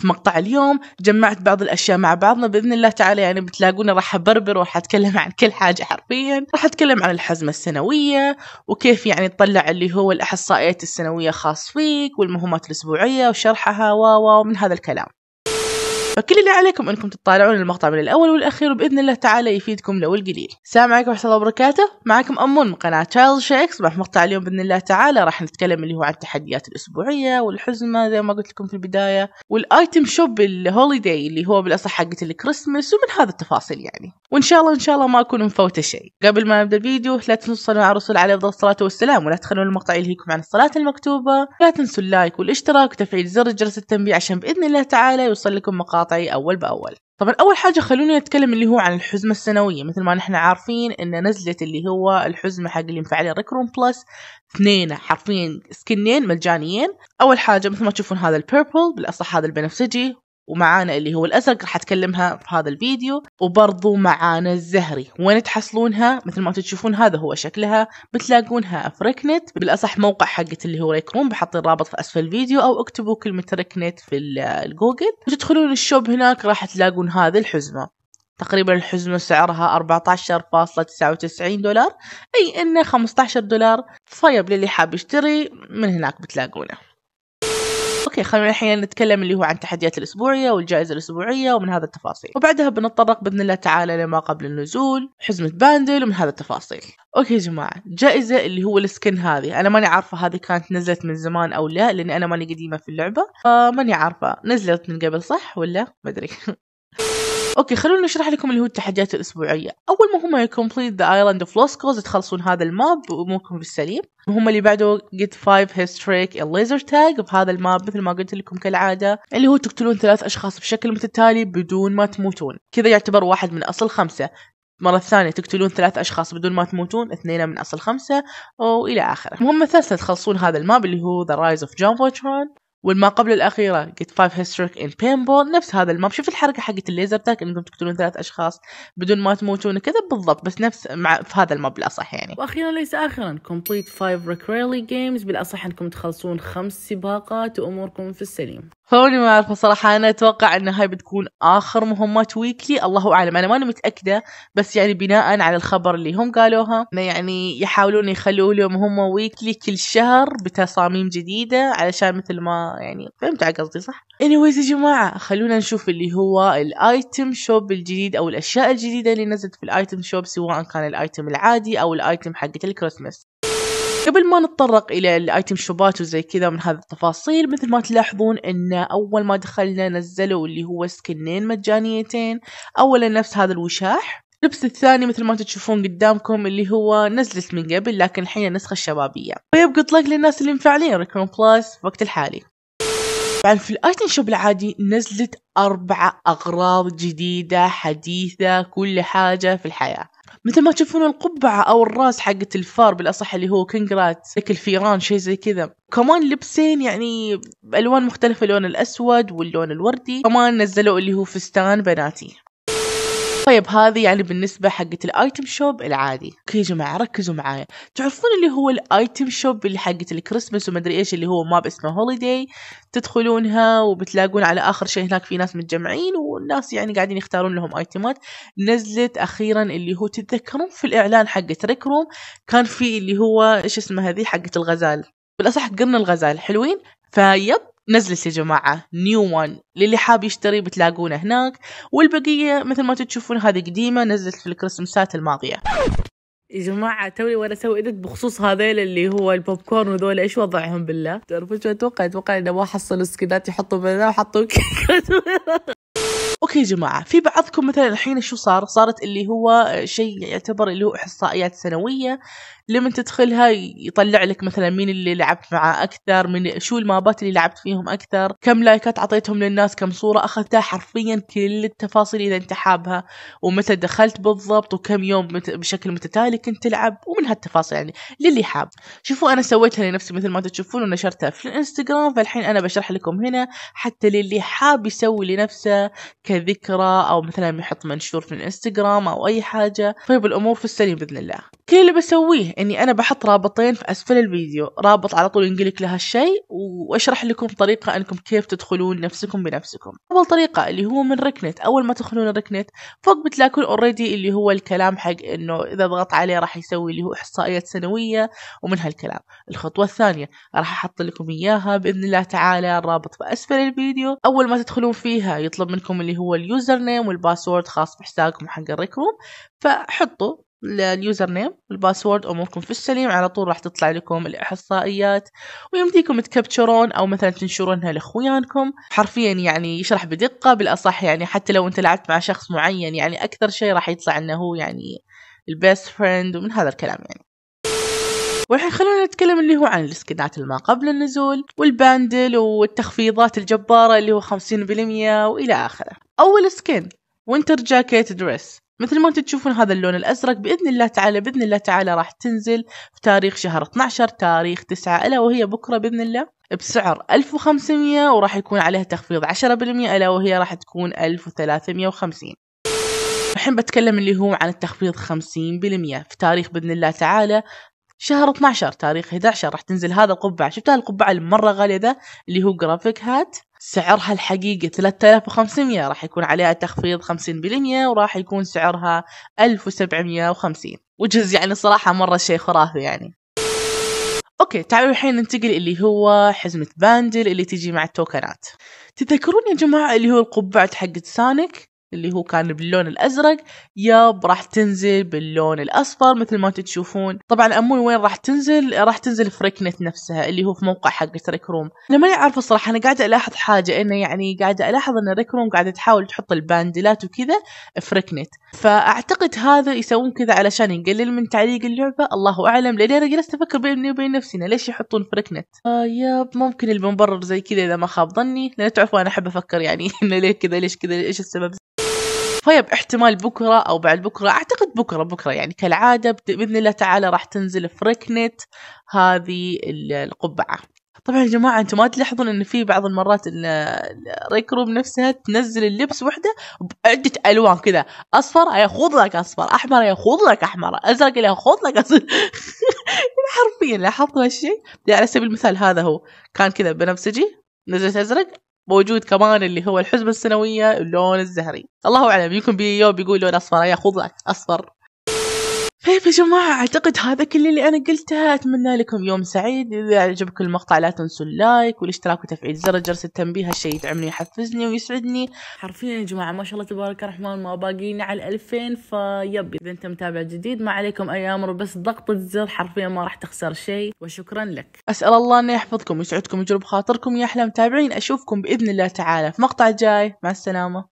في مقطع اليوم جمعت بعض الأشياء مع بعضنا بإذن الله تعالى يعني بتلاقوني راح أبربر وراح أتكلم عن كل حاجة حرفيا راح أتكلم عن الحزمة السنوية وكيف يعني تطلع اللي هو الأحصائيات السنوية خاص فيك والمهمات الأسبوعية وشرحها و من هذا الكلام فكل اللي عليكم انكم تطالعون المقطع من الاول والاخير وباذن الله تعالى يفيدكم لو القليل السلام عليكم ورحمه الله وبركاته معكم امون من قناه تشايلد شيكس مع مقطع اليوم باذن الله تعالى راح نتكلم اللي هو عن التحديات الاسبوعيه والحزمه زي ما قلت لكم في البدايه والايتم شوب الهوليداي اللي هو بالاصح حقه الكريسماس ومن هذا التفاصيل يعني وان شاء الله ان شاء الله ما اكون مفوته شيء قبل ما نبدا الفيديو لا تنسوا تصلوا على الرسول عليه افضل الصلاه والسلام ولا تخلون المقطع يلهيكم عن الصلاه المكتوبه لا تنسوا اللايك والاشتراك وتفعيل زر جرس التنبيه عشان باذن الله تعالى يوصل لكم مقاطعي اول باول طبعا اول حاجه خلوني اتكلم اللي هو عن الحزمه السنويه مثل ما نحن عارفين ان نزلت اللي هو الحزمه حق اللي ينفع عليه ريكروم بلس اثنين حرفيا سكنين مجانيين اول حاجه مثل ما تشوفون هذا البيربل بالاصح هذا البنفسجي ومعانا اللي هو الازرق راح اتكلمها في هذا الفيديو وبرضو معانا الزهري وين تحصلونها مثل ما تشوفون هذا هو شكلها بتلاقونها في ركنت بالاصح موقع حقت اللي هو ريكروم بحط الرابط في اسفل الفيديو او اكتبوا كلمه ركنت في الجوجل وتدخلون الشوب هناك راح تلاقون هذه الحزمه تقريبا الحزمة سعرها 14.99 دولار أي إنه 15 دولار فيب للي حاب يشتري من هناك بتلاقونه اوكي خلونا الحين نتكلم اللي هو عن التحديات الاسبوعيه والجائزه الاسبوعيه ومن هذا التفاصيل وبعدها بنتطرق باذن الله تعالى لما قبل النزول حزمه باندل ومن هذا التفاصيل اوكي يا جماعه جائزه اللي هو السكن هذه انا ماني عارفه هذه كانت نزلت من زمان او لا لاني انا ماني قديمه في اللعبه فماني عارفه نزلت من قبل صح ولا ما ادري اوكي خلونا نشرح لكم اللي هو التحديات الاسبوعيه اول مهمه كومبليت ذا ايلاند اوف لوسكوز تخلصون هذا الماب واموركم بالسليم المهمة اللي بعده جيت 5 هيستريك الليزر تاج بهذا الماب مثل ما قلت لكم كالعادة اللي هو تقتلون ثلاث أشخاص بشكل متتالي بدون ما تموتون كذا يعتبر واحد من أصل خمسة مرة ثانية تقتلون ثلاث أشخاص بدون ما تموتون اثنين من أصل خمسة وإلى آخره المهمة الثالثة تخلصون هذا الماب اللي هو The Rise of John Voltron والما قبل الأخيرة get five historic in paintball نفس هذا الماب شوف الحركة حقت الليزر تاك انكم تقتلون ثلاث اشخاص بدون ما تموتون كذا بالضبط بس نفس مع في هذا الماب صح يعني واخيرا ليس اخرا complete five recreally games بالاصح انكم تخلصون خمس سباقات واموركم في السليم فماني ما اعرفه صراحه انا اتوقع ان هاي بتكون اخر مهمات ويكلي الله اعلم انا ماني متاكده بس يعني بناء على الخبر اللي هم قالوها انه يعني يحاولون يخلوا لهم هم ويكلي كل شهر بتصاميم جديده علشان مثل ما يعني فهمت على قصدي صح anyways يا جماعه خلونا نشوف اللي هو الايتم شوب الجديد او الاشياء الجديده اللي نزلت في الايتم شوب سواء كان الايتم العادي او الايتم حقه الكريسماس قبل ما نتطرق الى الايتم شوبات وزي كذا من هذه التفاصيل مثل ما تلاحظون ان اول ما دخلنا نزلوا اللي هو سكنين مجانيتين اولا نفس هذا الوشاح اللبس الثاني مثل ما تشوفون قدامكم اللي هو نزلت من قبل لكن الحين النسخة الشبابية ويبقى اطلاق للناس اللي مفعلين ريكون بلس في وقت الحالي طبعا في الايتم شوب العادي نزلت اربع أغراض جديدة حديثة كل حاجة في الحياة مثل ما تشوفون القبعة أو الراس حقة الفار بالأصح اللي هو كينجرات شكل فيران شيء زي كذا كمان لبسين يعني بألوان مختلفة اللون الأسود واللون الوردي كمان نزلوا اللي هو فستان بناتي طيب هذه يعني بالنسبة حقة الايتم شوب العادي اوكي يا جماعة ركزوا معايا تعرفون اللي هو الايتم شوب اللي حقة الكريسماس ومدري ايش اللي هو ماب اسمه هوليداي تدخلونها وبتلاقون على اخر شيء هناك في ناس متجمعين والناس يعني قاعدين يختارون لهم ايتمات نزلت اخيرا اللي هو تتذكرون في الاعلان حقة ريك روم كان في اللي هو ايش اسمها هذه حقة الغزال بالاصح قرن الغزال حلوين فيب نزلت يا جماعة نيو وان للي حاب يشتري بتلاقونه هناك والبقية مثل ما تشوفون هذه قديمة نزلت في الكريسمسات الماضية يا جماعة توي وانا اسوي ادت بخصوص هذيل اللي هو البوب كورن وذول ايش وضعهم بالله؟ تعرفون شو اتوقع؟ اتوقع انه ما حصلوا سكنات يحطوا بيننا وحطوا كيكات اوكي يا جماعه في بعضكم مثلا الحين شو صار صارت اللي هو شيء يعتبر اللي هو احصائيات سنويه لما تدخلها يطلع لك مثلا مين اللي لعبت معاه اكثر من شو المابات اللي لعبت فيهم اكثر كم لايكات اعطيتهم للناس كم صوره اخذتها حرفيا كل التفاصيل اذا انت حابها ومتى دخلت بالضبط وكم يوم بشكل متتالي كنت تلعب ومن هالتفاصيل يعني للي حاب شوفوا انا سويتها لنفسي مثل ما تشوفون ونشرتها في الانستغرام فالحين انا بشرح لكم هنا حتى للي حاب يسوي لنفسه ذكرى أو مثلا يحط منشور في الانستغرام أو أي حاجة طيب الأمور في السليم بإذن الله كل اللي بسويه اني انا بحط رابطين في اسفل الفيديو رابط على طول ينقلك لهالشيء واشرح لكم طريقة انكم كيف تدخلون نفسكم بنفسكم اول طريقة اللي هو من ركنت اول ما تدخلون ركنت فوق بتلاقون اوريدي اللي هو الكلام حق انه اذا ضغط عليه راح يسوي اللي هو احصائيات سنوية ومن هالكلام الخطوة الثانية راح احط لكم اياها باذن الله تعالى الرابط في اسفل الفيديو اول ما تدخلون فيها يطلب منكم اللي هو اليوزر نيم والباسورد خاص بحسابكم حق الريكروم فحطوا اليوزر نيم الباسورد اموركم في السليم على طول راح تطلع لكم الاحصائيات ويمديكم تكبتشرون او مثلا تنشرونها لاخوانكم حرفيا يعني يشرح بدقه بالاصح يعني حتى لو انت لعبت مع شخص معين يعني اكثر شيء راح يطلع انه هو يعني البيست فريند ومن هذا الكلام يعني والحين خلونا نتكلم اللي هو عن السكنات ما قبل النزول والباندل والتخفيضات الجبارة اللي هو 50% وإلى آخره أول سكن وينتر جاكيت دريس مثل ما انتم تشوفون هذا اللون الازرق باذن الله تعالى باذن الله تعالى راح تنزل في تاريخ شهر 12 تاريخ 9 الا وهي بكره باذن الله بسعر 1500 وراح يكون عليها تخفيض 10% الا وهي راح تكون 1350 الحين بتكلم اللي هو عن التخفيض 50% في تاريخ باذن الله تعالى شهر 12 تاريخ 11 راح تنزل هذا القبعة شفتها القبعه المرة غالية ذا اللي هو جرافيك هات سعرها الحقيقي 3500 راح يكون عليها تخفيض 50% وراح يكون سعرها 1750 وجز يعني صراحة مرة شيء خرافي يعني اوكي تعالوا الحين ننتقل اللي هو حزمة باندل اللي تجي مع التوكنات تذكرون يا جماعة اللي هو القبعة حقت سانك اللي هو كان باللون الأزرق ياب راح تنزل باللون الأصفر مثل ما تشوفون طبعا أمون وين راح تنزل راح تنزل في نفسها اللي هو في موقع حق ريك روم أنا ماني عارفة الصراحة أنا قاعدة ألاحظ حاجة إنه يعني قاعدة ألاحظ إن ريك روم قاعدة تحاول تحط الباندلات وكذا في فأعتقد هذا يسوون كذا علشان يقلل من تعليق اللعبة الله أعلم لاني أنا جلست أفكر بيني وبين نفسي ليش يحطون في ركنة آه ياب ممكن المبرر زي كذا إذا ما خاب ظني لأن تعرفوا أنا أحب أفكر يعني إنه ليه كذا ليش كذا إيش السبب فهي باحتمال بكره او بعد بكره اعتقد بكره بكره يعني كالعاده باذن الله تعالى راح تنزل فريكنت هذه القبعه طبعا يا جماعة انتم ما تلاحظون ان في بعض المرات ان ريكرو نفسها تنزل اللبس وحدة بعدة الوان كذا اصفر ياخذ لك اصفر احمر ياخذ لك احمر ازرق ياخذ لك ازرق حرفيا لاحظتوا هالشيء يعني على سبيل المثال هذا هو كان كذا بنفسجي نزلت ازرق موجود كمان اللي هو الحزمة السنوية اللون الزهري الله أعلم يمكن بيجي بيقول لون أصفر يا خذ أصفر طيب يا جماعة أعتقد هذا كل اللي أنا قلته أتمنى لكم يوم سعيد إذا عجبكم المقطع لا تنسوا اللايك والاشتراك وتفعيل زر جرس التنبيه هالشي يدعمني ويحفزني ويسعدني حرفيا يا جماعة ما شاء الله تبارك الرحمن ما باقينا على الألفين فيب إذا أنت متابع جديد ما عليكم أي أمر بس ضغط الزر حرفيا ما راح تخسر شيء وشكرا لك أسأل الله أنه يحفظكم ويسعدكم ويجرب خاطركم يا أحلى متابعين أشوفكم بإذن الله تعالى في مقطع جاي مع السلامة